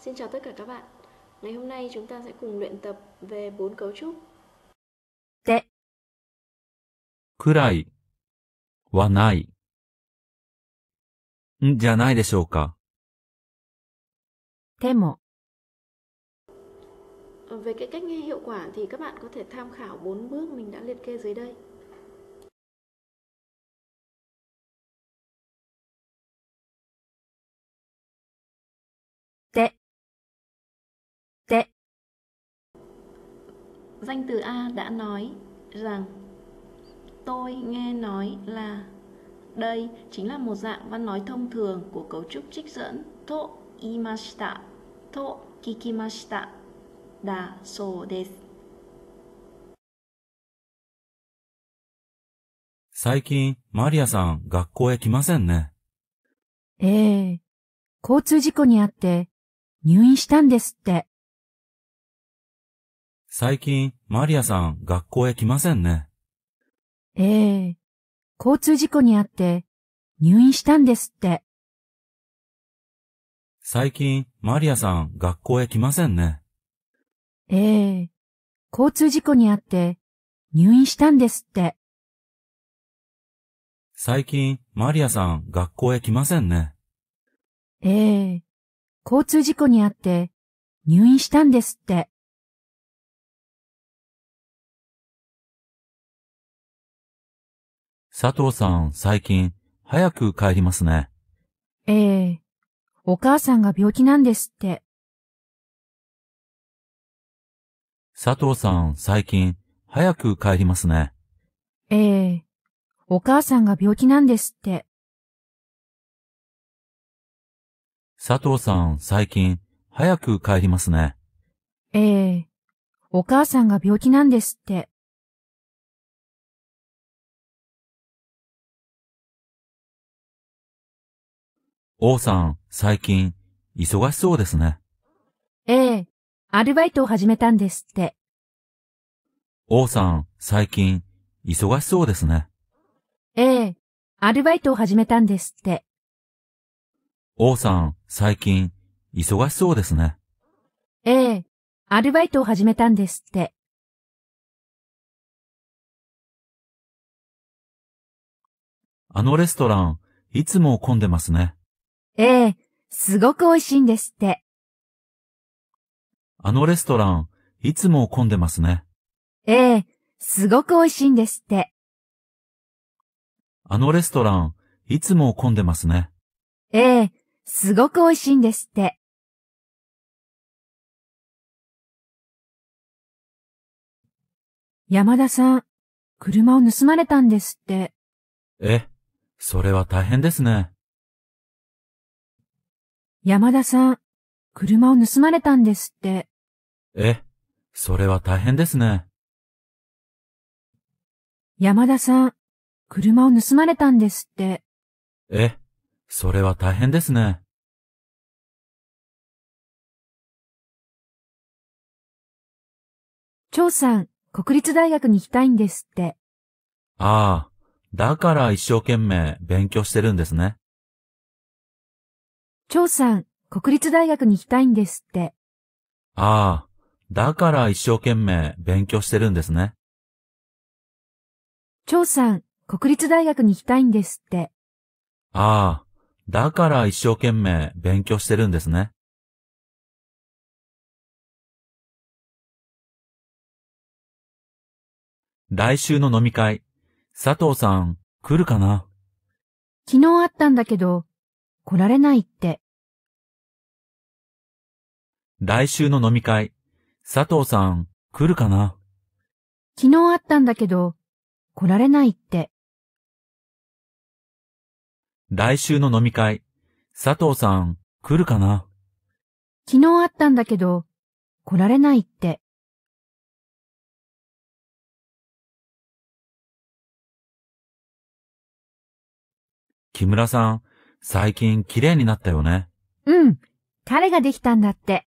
Xin chào tất cả các bạn. Ngày hôm nay chúng ta sẽ cùng luyện tập về bốn cấu trúc. Tệ. Về cái cách nghe hiệu quả thì các bạn có thể tham khảo bốn bước mình đã liệt kê dưới đây. danh từ A đã nói rằng Tôi nghe nói là Đây chính là một dạng văn nói thông thường của cấu trúc trích dẫn To imashita To kikimashita Da so desu 最近、マリアさん、学校へ来ませんね。ええ交通事故にあって、入院したんですって。最近、マリアさん、学校へ来ませんね。ええ交通事故にあって、入院したんですって。最近、マリアさん、学校へ来ませんね。ええ交通事故にあって、入院したんですって。最近、マリアさん、学校へ来ませんね。ええ交通事故にあって、入院したんですって。佐藤さん、最近、早く帰りますね。ええお母さんが病気なんですって。佐藤さん、最近、早く帰りますね。ええお母さんが病気なんですって。佐藤さん、最近、早く帰りますね。ええお母さんが病気なんですって。王さん、最近、忙しそうですね。ええ、アルバイトを始めたんですって。王さん、最近、忙しそうですね。ええ、アルバイトを始めたんですって。王さん、最近、忙しそうですね。ええ、アルバイトを始めたんですって。あのレストラン、いつも混んでますね。ええ、すごく美味しいんですって。あのレストラン、いつも混んでますね。ええ、すごく美味しいんですって。あのレストラン、いつも混んでますね。ええ、すごく美味しいんですって。山田さん、車を盗まれたんですって。え、それは大変ですね。山田さん、車を盗まれたんですって。え、それは大変ですね。山田さん、車を盗まれたんですって。え、それは大変ですね。張さん、国立大学に行きたいんですって。ああ、だから一生懸命勉強してるんですね。蝶さん、国立大学に行きたいんですって。ああ、だから一生懸命勉強してるんですね。蝶さん、国立大学に行きたいんですって。ああ、だから一生懸命勉強してるんですね。来週の飲み会、佐藤さん、来るかな昨日あったんだけど、来られないって。来週の飲み会、佐藤さん、来るかな昨日会ったんだけど、来られないって。来週の飲み会、佐藤さん、来るかな昨日会ったんだけど、来られないって。木村さん、最近綺麗になったよね。うん。彼ができたんだって。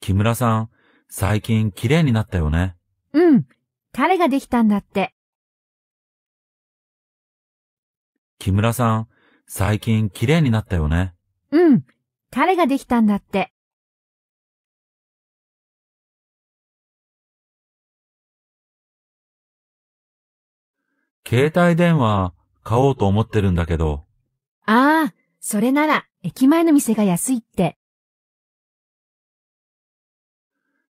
木村さん、最近綺麗になったよね。うん。彼ができたんだって。木村さん、最近綺麗になったよね。うん。彼ができたんだって。携帯電話、買おうと思ってるんだけど。ああ、それなら、駅前の店が安いって。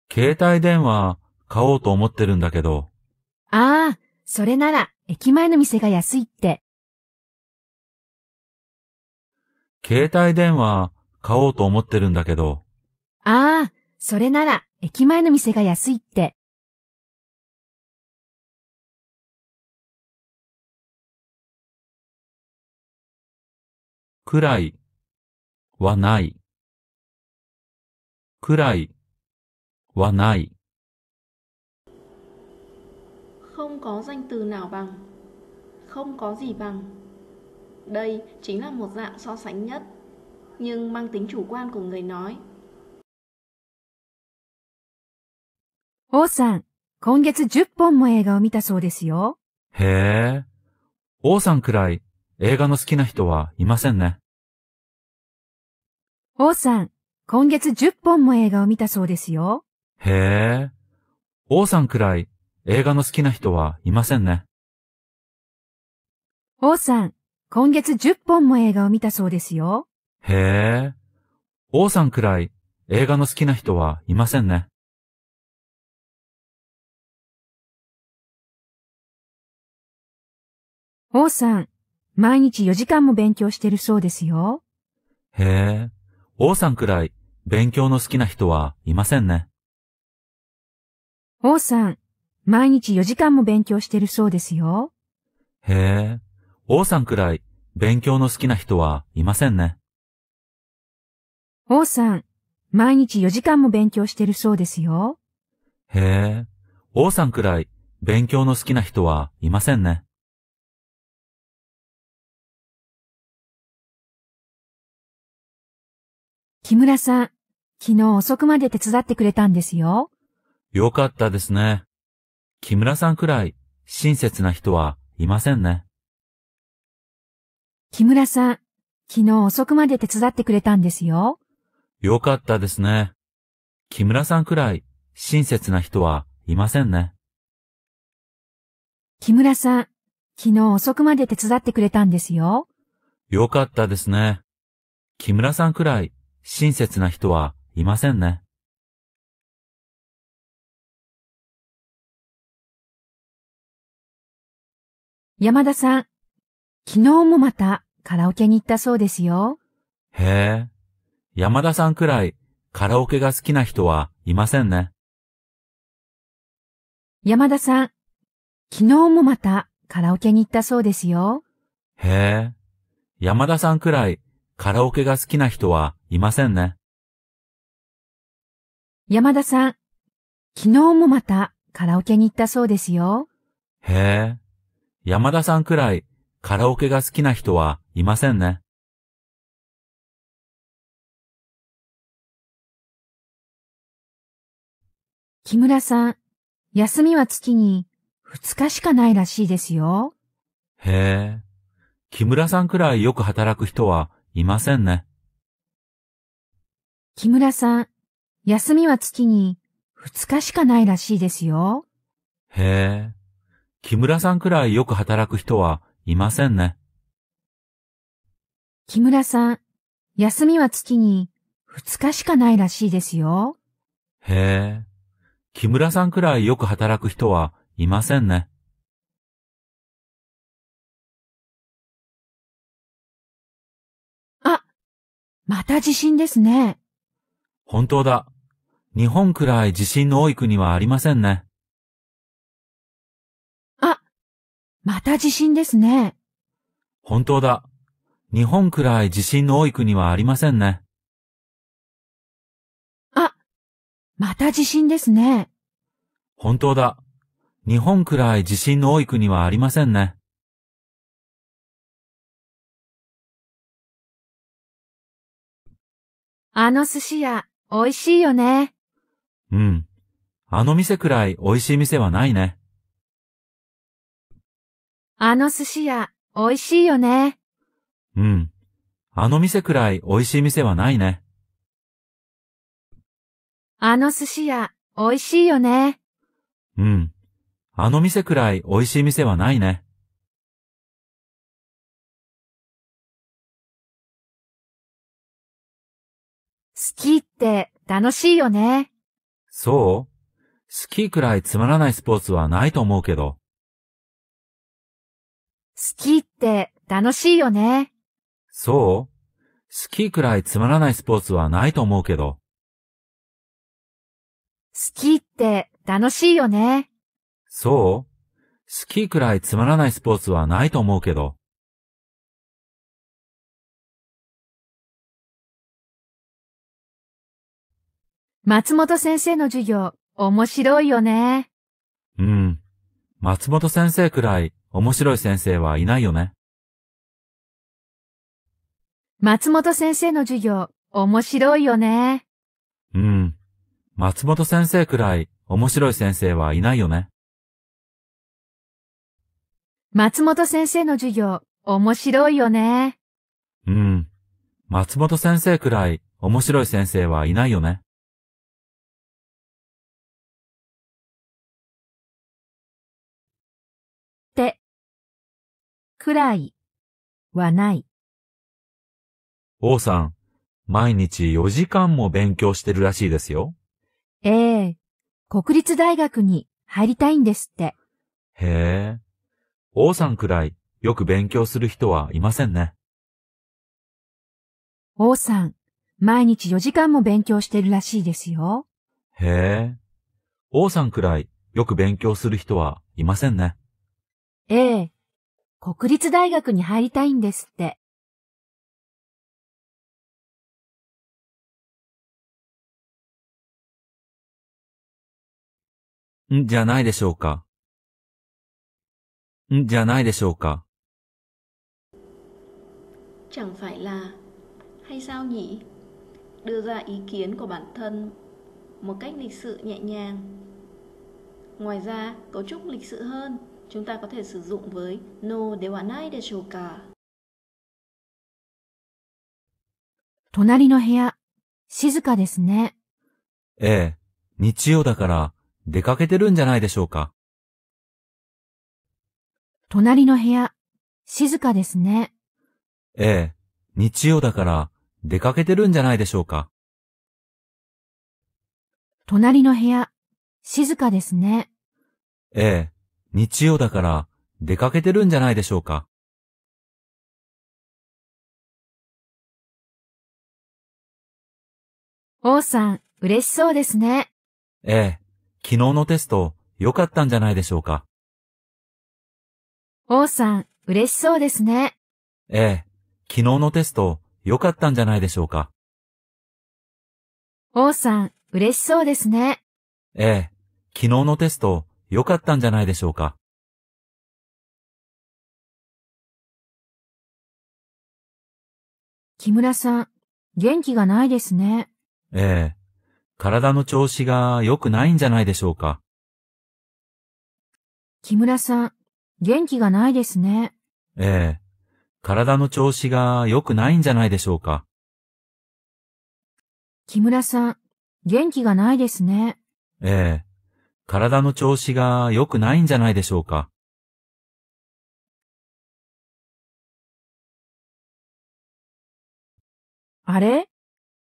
携帯電話、買おうと思ってるんだけど。ああ、それなら、駅前の店が安いって。携帯電話、買おうと思ってるんだけど。ああ、それなら、駅前の店が安いって。くらいはない。くらいはない。Không có danh từ nào bằng. Không có gì bằng. Đây chính là một dạng so sánh nhất, nhưng mang tính chủ quan của người nói. 王さん、今月10本も映画を見たそうですよ。へえ。王さんくらい映画の好きな人はいませんね。王さん、今月10本も映画を見たそうですよ。へえ。王さんくらい映画の好きな人はいませんね。王さん、今月10本も映画を見たそうですよ。へえ。王さんくらい映画の好きな人はいませんね。王さん、毎日4時間も勉強してるそうですよ。へえ。王さんくらい勉強の好きな人はいませんね。王さん、毎日4時間も勉強してるそうですよ。へえ、王さんくらい勉強の好きな人はいませんね。王さん、毎日4時間も勉強してるそうですよ。へえ、王さんくらい勉強の好きな人はいませんね。木村さん、昨日遅くまで手伝ってくれたんですよ。よかったですね。木村さんくらい親切な人はいませんね。木村さん、昨日遅くまで手伝ってくれたんですよ。よかったですね。木村さんくらい親切な人はいませんね。木村さん、昨日遅くまで手伝ってくれたんですよ。よかったですね。木村さんくらい親切な人はいませんね。山田さん、昨日もまたカラオケに行ったそうですよ。へえ、山田さんくらいカラオケが好きな人はいませんね。山田さん、昨日もまたカラオケに行ったそうですよ。へえ、山田さんくらいカラオケが好きな人はいませんね。山田さん、昨日もまたカラオケに行ったそうですよ。へえ、山田さんくらいカラオケが好きな人はいませんね。木村さん、休みは月に二日しかないらしいですよ。へえ、木村さんくらいよく働く人はいませんね。木村さん、休みは月に2日しかないらしいですよ。へえ。木村さんくらいよく働く人はいませんね。木村さん、休みは月に2日しかないらしいですよ。へえ。木村さんくらいよく働く人はいませんね。あ、また地震ですね。本当だ。日本くらい地震の多い国はありませんね。あ、また地震ですね。本当だ。日本くらい地震の多い国はありませんね。あ、また地震ですね。本当だ。日本くらい地震の多い国はありませんね。あの寿司屋、美味しいよね。うん。あの店くらい美味しい店はないね。あの寿司屋、美味しいよね。うん。あの店くらい美味しい店はないね。あの寿司屋、美味しいよね。うん。あの店くらい美味しい店はないね。スキーって楽しいよね。そうスキーくらいつまらないスポーツはないと思うけど。スキーって楽しいよね。そうスキーくらいつまらないスポーツはないと思うけど。スキーって楽しいよね。そうスキーくらいつまらないスポーツはないと思うけど。松本先生の授業、面白いよね。うん。松本先生くらい面白い先生はいないよね。松本先生の授業、面白いよね。うん。松本先生くらい面白い先生はいないよね。松本先生の授業、面白いよね。うん。松本先生くらい面白い先生はいないよね。くらいはない。王さん、毎日4時間も勉強してるらしいですよ。ええ国立大学に入りたいんですって。へえ。王さんくらいよく勉強する人はいませんね。王さん、毎日4時間も勉強してるらしいですよ。へえ。王さんくらいよく勉強する人はいませんね。ええ。国立大学に入りたいんですって。んじゃないでしょうか。んじゃないでしょうか。Chẳng phải là, hay sao nhỉ? Đưa ra ý kiến của bản thân một cách lịch sự nhẹ nhàng. Ngoài ra, cấu trúc lịch sự hơn. chúng ta có thể sử dụng với no ではないでしょうか隣の部屋、静かですね。ええ、日曜だから出かけてるんじゃないでしょうか。隣の部屋、静かですね。ええ、日曜だから出かけてるんじゃないでしょうか。隣の部屋、静かですね。ええ、日曜だから出かけてるんじゃないでしょうか。王さん、嬉しそうですね。ええ、昨日のテスト良かったんじゃないでしょうか。王さん、嬉しそうですね。ええ、昨日のテスト良かったんじゃないでしょうか。王さん、嬉しそうですね。ええ、昨日のテスト良かったんじゃないでしょうか。木村さん、元気がないですね。ええ。体の調子が良くないんじゃないでしょうか。木村さん、元気がないですね。ええ。体の調子が良くないんじゃないでしょうか。木村さん、元気がないですね。ええ。体の調子が良くないんじゃないでしょうか。あれ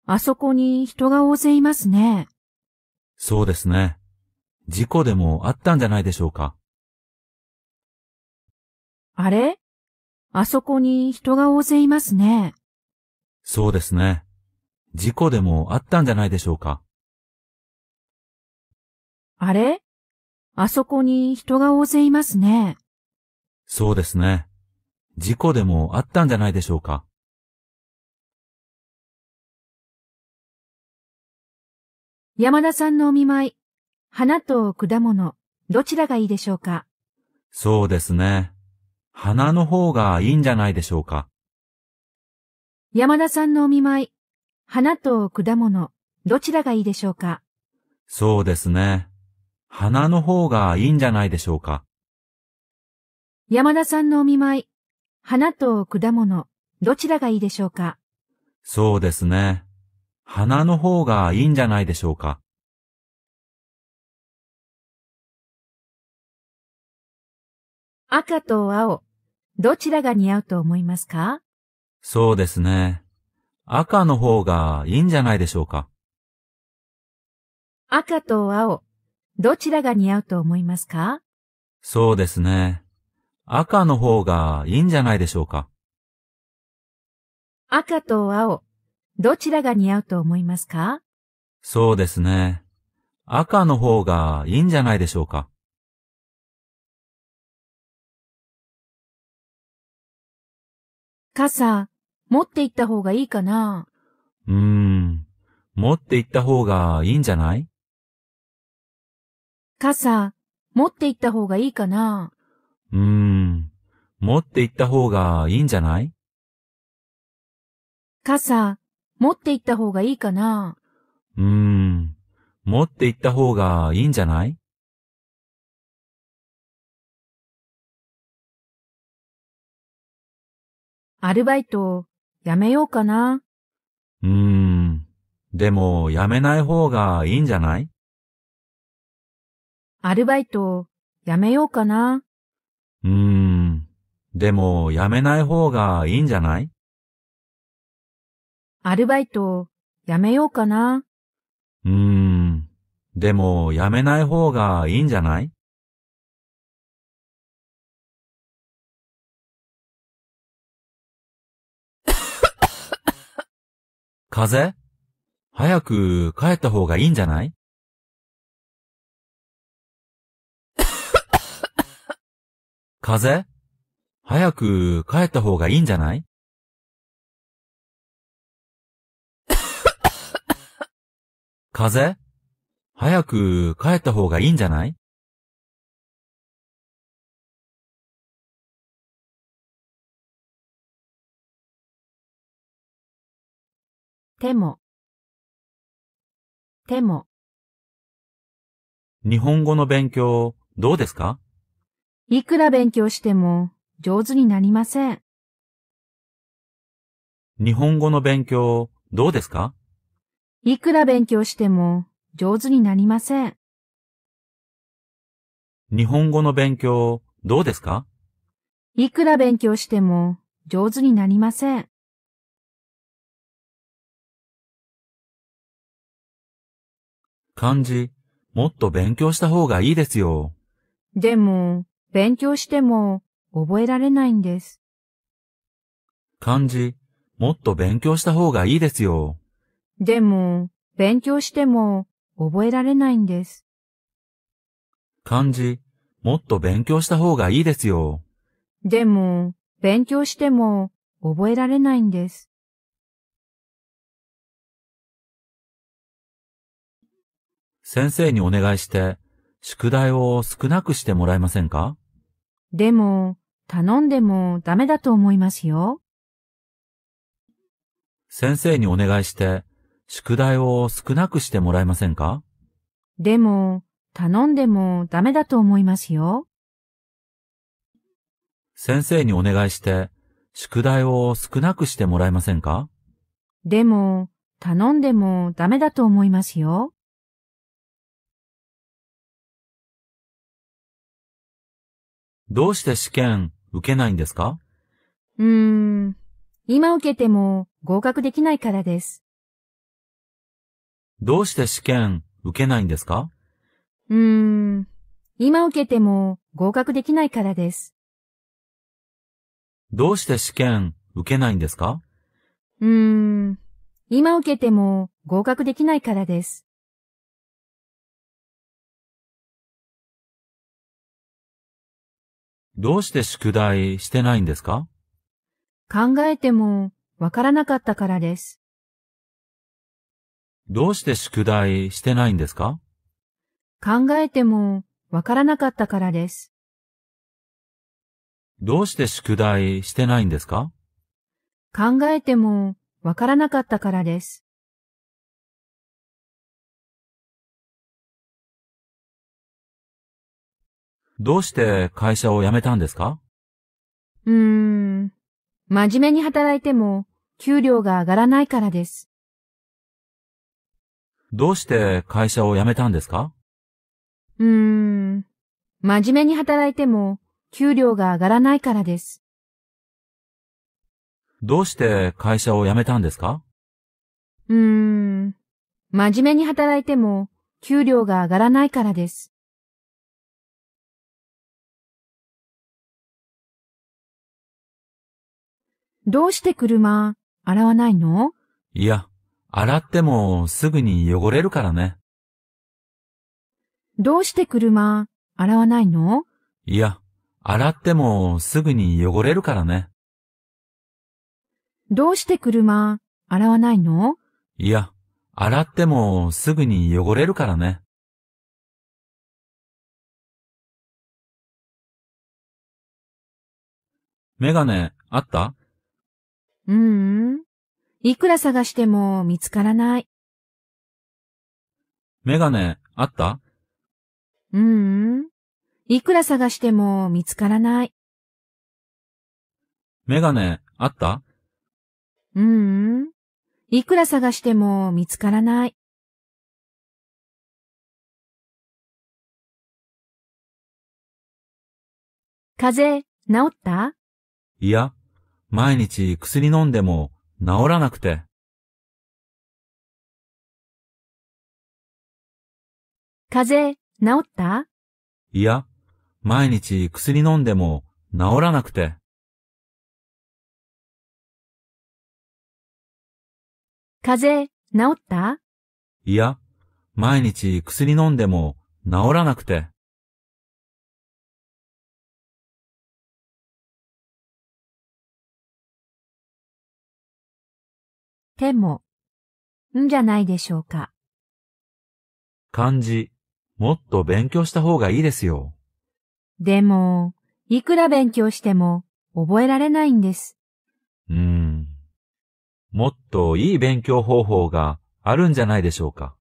あそこに人が大勢いますね。そうですね。事故でもあったんじゃないでしょうか。あれあそこに人が大勢いますね。そうですね。事故でもあったんじゃないでしょうか。あれあそこに人が大勢いますね。そうですね。事故でもあったんじゃないでしょうか。山田さんのお見舞い、花と果物、どちらがいいでしょうかそうですね。花の方がいいんじゃないでしょうか。山田さんのお見舞い、花と果物、どちらがいいでしょうかそうですね。花の方がいいんじゃないでしょうか。山田さんのお見舞い、花と果物、どちらがいいでしょうか。そうですね。花の方がいいんじゃないでしょうか。赤と青、どちらが似合うと思いますかそうですね。赤の方がいいんじゃないでしょうか。赤と青、どちらが似合うと思いますかそうですね。赤の方がいいんじゃないでしょうか。赤と青、どちらが似合うと思いますかそうですね。赤の方がいいんじゃないでしょうか。傘、持って行った方がいいかなうーん、持って行った方がいいんじゃない傘、持って行った方がいいかなうーん、持って行った方がいいんじゃない傘、持って行った方がいいかなうーん、持って行った方がいいんじゃないアルバイト、やめようかな。うーん、でもやめない方がいいんじゃないアルバイト、やめようかな。うーん。でも、やめない方がいいんじゃないアルバイト、やめようかな。うーん。でも、やめない方がいいんじゃない 風邪早く帰った方がいいんじゃない風邪早く帰った方がいいんじゃない風邪早く帰った方がいいんじゃないでも、でも。日本語の勉強、どうですかいくら勉強しても上手になりません。日本語の勉強どうですかいくら勉強しても上手になりません。日本語の勉強どうですかいくら勉強しても上手になりません。漢字、もっと勉強した方がいいですよ。でも、勉強しても覚えられないんです。漢字、もっと勉強した方がいいですよ。でも、勉強しても覚えられないんです。漢字、もっと勉強した方がいいですよ。でも、勉強しても覚えられないんです。先生にお願いして、宿題を少なくしてもらえませんかでも、頼んでもダメだと思いますよ。先生にお願いして、宿題を少なくしてもらえませんかでも、頼んでもダメだと思いますよ。先生にお願いして、宿題を少なくしてもらえませんかでも、頼んでもダメだと思いますよ。どうして試験受けないんですかうーん。今受けても合格できないからです。どうして試験受けないんですかうーん。今受けても合格できないからです。どうして試験受けないんですかうーん。今受けても合格できないからです。どうして宿題してないんですか考えてもわからなかったからです。どうして宿題してないんですか考えてもわからなかったからです。どうして宿題してないんですか考えてもわからなかったからです。どうして会社を辞めたんですかうーん。真面目に働いても、給料が上がらないからです。どうして会社を辞めたんですかうーん。真面目に働いても、給料が上がらないからです。どうして会社を辞めたんですかうーん。真面目に働いても、給料が上がらないからです。どうして車、洗わないのいや、洗ってもすぐに汚れるからね。どうして車、洗わないのいや、洗ってもすぐに汚れるからね。どうして車、洗わないのいや、洗ってもすぐに汚れるからね。メガネ、あったううん。いくら探しても見つからない。メガネ、あったううん。いくら探しても見つからない。メガネ、あったううん。いくら探しても見つからない。風邪、治ったいや、毎日薬飲んでも治らなくて。風邪、治ったいや、毎日薬飲んでも治らなくて。風邪、治ったいや、毎日薬飲んでも治らなくて。ても、んじゃないでしょうか。漢字、もっと勉強した方がいいですよ。でも、いくら勉強しても覚えられないんです。うーん。もっといい勉強方法があるんじゃないでしょうか。